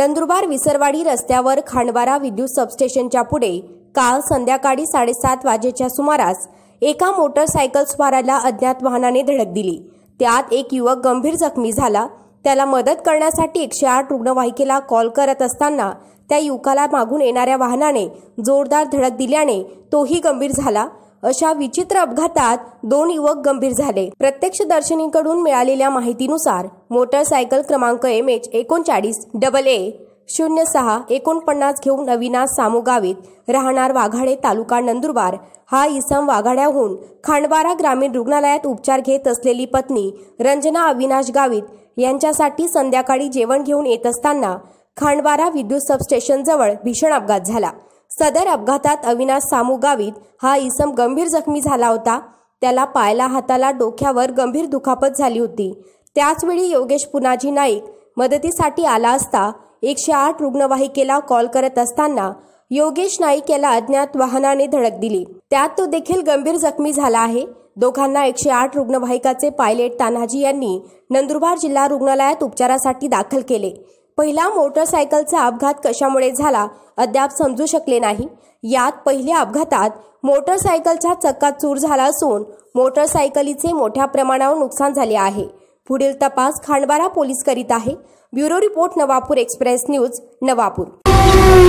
नंदुरबार विसरवाडी रस्त्यावर खांडवारा विद्युत सबस्टेशनच्या पुढे काल संध्याकाळी साडेसात वाजेच्या सुमारास एका मोटरसायकल स्वाराला अज्ञात वाहनाने धडक दिली त्यात एक युवक गंभीर जखमी झाला त्याला मदत करण्यासाठी एकशे आठ रुग्णवाहिकेला कॉल करत असताना त्या युवकाला मागून येणाऱ्या वाहनाने जोरदार धडक दिल्याने तोही गंभीर झाला अशा विचित्र अपघातात दोन युवक गंभीर झाले प्रत्यक्षदर्शनीकडून मिळालेल्या माहितीनुसार मोटरसायकल क्रमांक एम एच एकोणचाळीस डबल ए शून्य सहा एकोणपन्नास घेऊन अविनाश सामुगावीत राहणार वाघाडे तालुका नंदुरबार हा इसम वाघाड्याहून खांडवारा ग्रामीण रुग्णालयात उपचार घेत असलेली पत्नी रंजना अविनाश गावित यांच्यासाठी संध्याकाळी जेवण घेऊन येत असताना खांडवारा विद्युत सबस्टेशनजवळ भीषण अपघात झाला सदर अपघातात अविनाश सामू गावित हा इसम गंभीर जखमी झाला होता त्याला पायला हाताला डोक्यावर गंभीर दुखापत झाली होती त्याचवेळी योगेश पुनाजी नाईक मदतीसाठी आला असता एकशे आठ रुग्णवाहिकेला कॉल करत असताना योगेश नाईक याला अज्ञात वाहनाने धडक दिली त्यात तो देखील गंभीर जखमी झाला आहे दोघांना एकशे आठ रुग्णवाहिकाचे पायलट तान्हाजी यांनी नंदुरबार जिल्हा रुग्णालयात उपचारासाठी दाखल केले पहिला मोटरसायकलचा अपघात कशामुळे झाला अद्याप समजू शकले नाही यात पहिल्या अपघातात मोटरसायकलचा चक्का चूर झाला असून मोटरसायकलीचे मोठ्या प्रमाणावर नुकसान झाले आहे पुढील तपास खांडबारा पोलीस करीत आहे bureau report Navapur express news Navapur